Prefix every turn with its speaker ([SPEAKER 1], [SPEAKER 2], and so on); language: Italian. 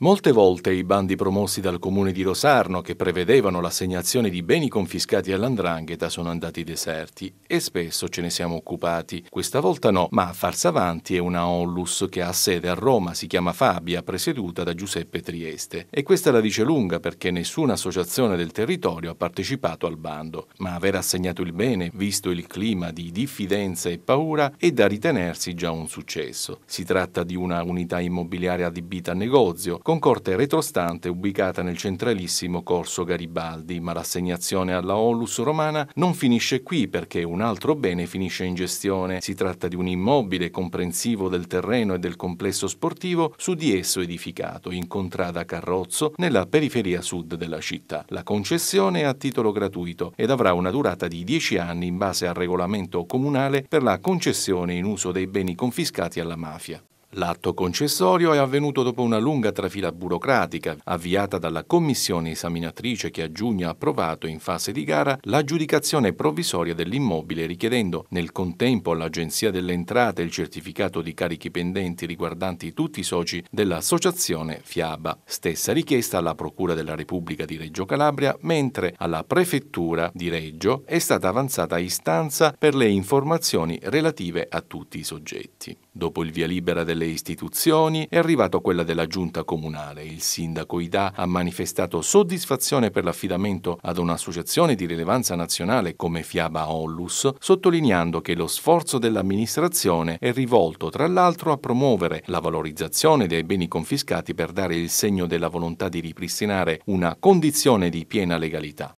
[SPEAKER 1] Molte volte i bandi promossi dal comune di Rosarno che prevedevano l'assegnazione di beni confiscati all'andrangheta sono andati deserti e spesso ce ne siamo occupati. Questa volta no, ma a farsa avanti è una Onlus che ha sede a Roma, si chiama Fabia, presieduta da Giuseppe Trieste. E questa la dice lunga perché nessuna associazione del territorio ha partecipato al bando, ma aver assegnato il bene, visto il clima di diffidenza e paura, è da ritenersi già un successo. Si tratta di una unità immobiliare adibita a negozio, con corte retrostante ubicata nel centralissimo corso Garibaldi, ma l'assegnazione alla Olus romana non finisce qui perché un altro bene finisce in gestione. Si tratta di un immobile comprensivo del terreno e del complesso sportivo su di esso edificato in contrada Carrozzo nella periferia sud della città. La concessione è a titolo gratuito ed avrà una durata di 10 anni in base al regolamento comunale per la concessione in uso dei beni confiscati alla mafia. L'atto concessorio è avvenuto dopo una lunga trafila burocratica avviata dalla commissione esaminatrice che a giugno ha approvato in fase di gara l'aggiudicazione provvisoria dell'immobile richiedendo nel contempo all'Agenzia delle Entrate il certificato di carichi pendenti riguardanti tutti i soci dell'associazione Fiaba. Stessa richiesta alla Procura della Repubblica di Reggio Calabria, mentre alla Prefettura di Reggio è stata avanzata istanza per le informazioni relative a tutti i soggetti. Dopo il via libera delle istituzioni è arrivato quella della giunta comunale. Il sindaco Ida ha manifestato soddisfazione per l'affidamento ad un'associazione di rilevanza nazionale come Fiaba Ollus, sottolineando che lo sforzo dell'amministrazione è rivolto tra l'altro a promuovere la valorizzazione dei beni confiscati per dare il segno della volontà di ripristinare una condizione di piena legalità.